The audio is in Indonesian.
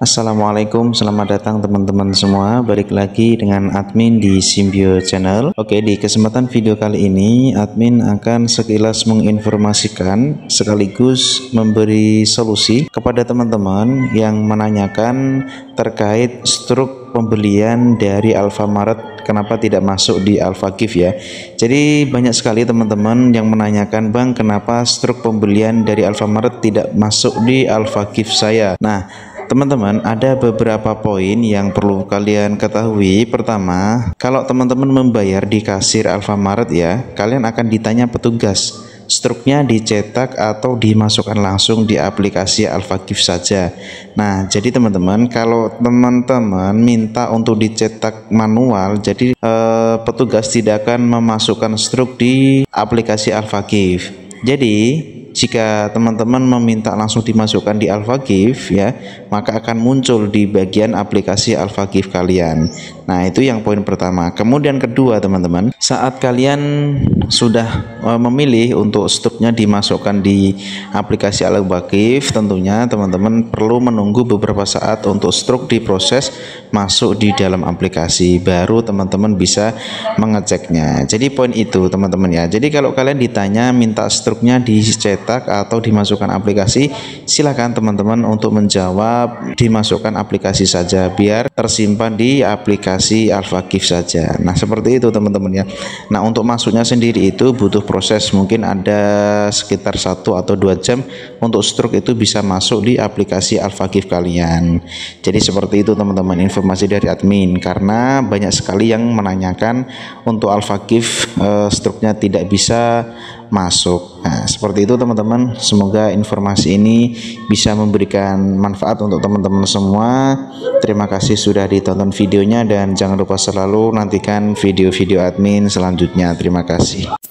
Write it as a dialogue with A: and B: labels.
A: Assalamualaikum, selamat datang teman-teman semua Balik lagi dengan admin di Simbio Channel Oke, di kesempatan video kali ini Admin akan sekilas menginformasikan Sekaligus memberi solusi kepada teman-teman Yang menanyakan terkait struk pembelian dari Alfamart Kenapa tidak masuk di Alfagift ya Jadi banyak sekali teman-teman yang menanyakan Bang, kenapa struk pembelian dari Alfamart tidak masuk di Alfagift saya Nah, Teman-teman, ada beberapa poin yang perlu kalian ketahui. Pertama, kalau teman-teman membayar di kasir Alfamart ya, kalian akan ditanya petugas struknya dicetak atau dimasukkan langsung di aplikasi Alfagift saja. Nah, jadi teman-teman, kalau teman-teman minta untuk dicetak manual, jadi eh, petugas tidak akan memasukkan struk di aplikasi Alfagift Jadi, jika teman-teman meminta langsung dimasukkan di AlphaGive ya, maka akan muncul di bagian aplikasi AlphaGive kalian. Nah, itu yang poin pertama. Kemudian kedua, teman-teman, saat kalian sudah eh, memilih untuk struknya dimasukkan di aplikasi AlphaGIF, tentunya teman-teman perlu menunggu beberapa saat untuk struk diproses masuk di dalam aplikasi baru teman-teman bisa mengeceknya. Jadi poin itu, teman-teman ya. Jadi kalau kalian ditanya minta struknya di cetak cetak atau dimasukkan aplikasi silahkan teman-teman untuk menjawab dimasukkan aplikasi saja biar tersimpan di aplikasi Gift saja nah seperti itu teman-teman ya nah untuk masuknya sendiri itu butuh proses mungkin ada sekitar satu atau dua jam untuk stroke itu bisa masuk di aplikasi Gift kalian jadi seperti itu teman-teman informasi dari admin karena banyak sekali yang menanyakan untuk uh, eh, stroke struknya tidak bisa masuk. Nah, seperti itu teman-teman. Semoga informasi ini bisa memberikan manfaat untuk teman-teman semua. Terima kasih sudah ditonton videonya dan jangan lupa selalu nantikan video-video admin selanjutnya. Terima kasih.